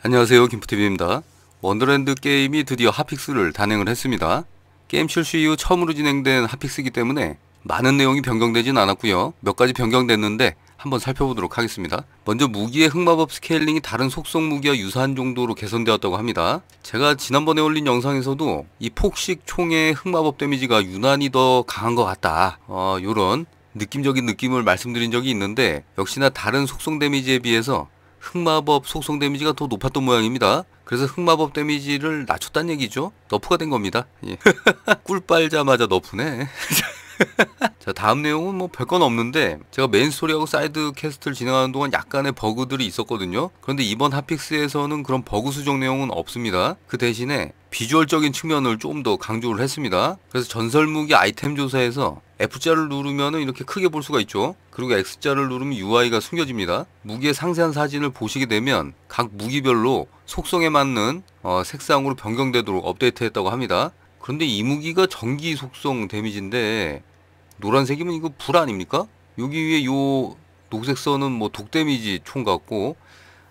안녕하세요 김프TV입니다. 원더랜드 게임이 드디어 핫픽스를 단행을 했습니다. 게임 출시 이후 처음으로 진행된 핫픽스이기 때문에 많은 내용이 변경되진 않았고요. 몇 가지 변경됐는데 한번 살펴보도록 하겠습니다. 먼저 무기의 흑마법 스케일링이 다른 속성 무기와 유사한 정도로 개선되었다고 합니다. 제가 지난번에 올린 영상에서도 이 폭식 총의 흑마법 데미지가 유난히 더 강한 것 같다. 어, 요런 느낌적인 느낌을 말씀드린 적이 있는데 역시나 다른 속성 데미지에 비해서 흑마법 속성 데미지가 더 높았던 모양입니다. 그래서 흑마법 데미지를 낮췄단 얘기죠. 너프가 된 겁니다. 예. 꿀 빨자마자 너프네. 자 다음 내용은 뭐 별건 없는데 제가 메인 스토리하고 사이드 캐스트를 진행하는 동안 약간의 버그들이 있었거든요 그런데 이번 핫픽스에서는 그런 버그 수정 내용은 없습니다 그 대신에 비주얼적인 측면을 좀 더 강조를 했습니다 그래서 전설무기 아이템 조사에서 F자를 누르면 이렇게 크게 볼 수가 있죠. 그리고 X자를 누르면 UI가 숨겨집니다. 무기의 상세한 사진을 보시게 되면 각 무기별로 속성에 맞는 어, 색상으로 변경되도록 업데이트했다고 합니다. 그런데 이 무기가 전기 속성 데미지인데 노란색이면 이거 불 아닙니까? 여기 위에 요 녹색 선은 뭐 독 데미지 총 같고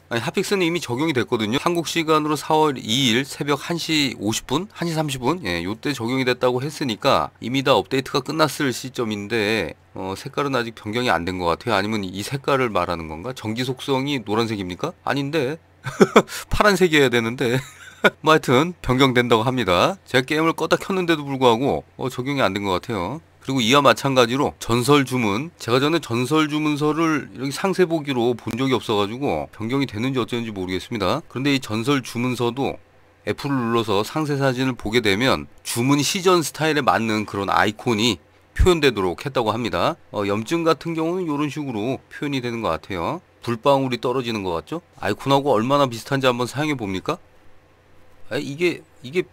아니, 핫픽스는 이미 적용이 됐거든요. 한국 시간으로 4월 2일 새벽 1시 50분, 1시 30분, 예, 요때 적용이 됐다고 했으니까 이미 다 업데이트가 끝났을 시점인데 어, 색깔은 아직 변경이 안 된 것 같아요. 아니면 이 색깔을 말하는 건가? 전기 속성이 노란색입니까? 아닌데 파란색이어야 되는데. 뭐 하여튼 변경된다고 합니다. 제가 게임을 껐다 켰는데도 불구하고 어, 적용이 안 된 것 같아요. 그리고 이와 마찬가지로 전설 주문 제가 전에 전설 주문서를 이렇게 상세 보기로 본 적이 없어가지고 변경이 되는지 어쩌는지 모르겠습니다. 그런데 이 전설 주문서도 F를 눌러서 상세 사진을 보게 되면 주문 시전 스타일에 맞는 그런 아이콘이 표현되도록 했다고 합니다. 어, 염증 같은 경우는 이런 식으로 표현이 되는 것 같아요. 불방울이 떨어지는 것 같죠? 아이콘하고 얼마나 비슷한지 한번 사용해 봅니까? 아, 이게 이게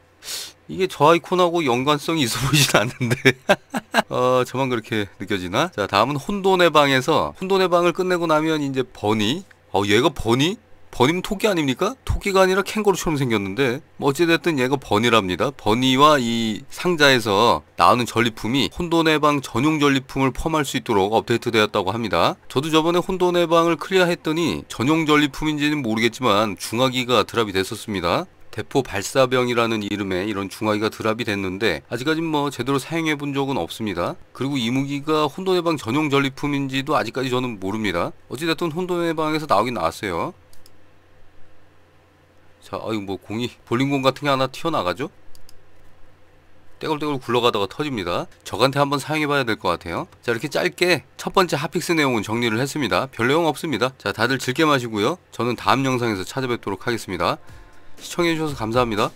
이게 저 아이콘하고 연관성이 있어 보이진 않는데 어, 저만 그렇게 느껴지나? 자 다음은 혼돈의 방에서 혼돈의 방을 끝내고 나면 이제 버니 어 얘가 버니? 버니면 토끼 아닙니까? 토끼가 아니라 캥거루처럼 생겼는데 뭐 어찌됐든 얘가 버니랍니다. 버니와 이 상자에서 나오는 전리품이 혼돈의 방 전용 전리품을 포함할 수 있도록 업데이트되었다고 합니다. 저도 저번에 혼돈의 방을 클리어했더니 전용 전리품인지는 모르겠지만 중화기가 드랍이 됐었습니다. 대포 발사병이라는 이름의 이런 중화기가 드랍이 됐는데 아직까지 뭐 제대로 사용해 본 적은 없습니다. 그리고 이 무기가 혼돈 해방 전용 전리품인지도 아직까지 저는 모릅니다. 어찌됐든 혼돈 해방에서 나오긴 나왔어요. 자, 아유 뭐 공이 볼링공 같은 게 하나 튀어나가죠? 떼굴떼굴 굴러가다가 터집니다. 적한테 한번 사용해봐야 될 것 같아요. 자 이렇게 짧게 첫 번째 핫픽스 내용은 정리를 했습니다. 별 내용 없습니다. 자 다들 즐겨 마시고요. 저는 다음 영상에서 찾아뵙도록 하겠습니다. 시청해주셔서 감사합니다.